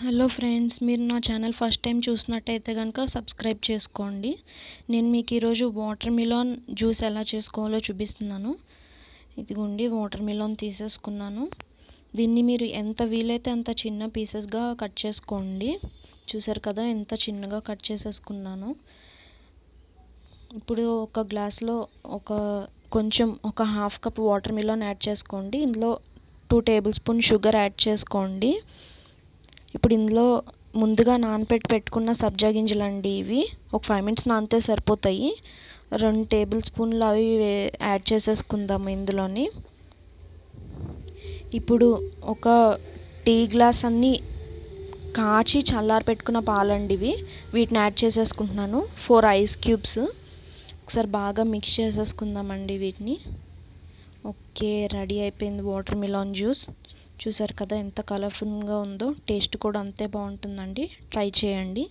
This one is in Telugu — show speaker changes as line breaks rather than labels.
హలో ఫ్రెండ్స్ మీరు నా ఛానల్ ఫస్ట్ టైం చూసినట్టయితే కనుక సబ్స్క్రైబ్ చేసుకోండి నేను మీకు ఈరోజు వాటర్ మిలాన్ జ్యూస్ ఎలా చేసుకోవాలో చూపిస్తున్నాను ఇదిగోండి వాటర్ మిలాన్ తీసేసుకున్నాను దీన్ని మీరు ఎంత వీలైతే అంత చిన్న పీసెస్గా కట్ చేసుకోండి చూసారు కదా ఎంత చిన్నగా కట్ చేసేసుకున్నాను ఇప్పుడు ఒక గ్లాస్లో ఒక కొంచెం ఒక half cup watermelon add చేసుకోండి ఇందులో two tablespoon sugar add చేసుకోండి ఇప్పుడు ఇందులో ముందుగా నానబెట్టి పెట్టుకున్న సబ్జా గింజలు అండి ఇవి ఒక ఫైవ్ మినిట్స్ నానితే సరిపోతాయి రెండు టేబుల్ స్పూన్లు అవి యాడ్ చేసేసుకుందాము ఇందులోని ఇప్పుడు ఒక టీ గ్లాస్ అన్ని కాచి చల్లారి పెట్టుకున్న పాలండి ఇవి వీటిని యాడ్ చేసేసుకుంటున్నాను ఫోర్ ఐస్ క్యూబ్స్ ఒకసారి బాగా మిక్స్ చేసేసుకుందామండి వీటిని ఓకే రెడీ అయిపోయింది వాటర్ మిలాన్ జ్యూస్ చూసారు కదా ఎంత కలర్ఫుల్గా ఉందో టేస్ట్ కూడా అంతే బాగుంటుందండి ట్రై చేయండి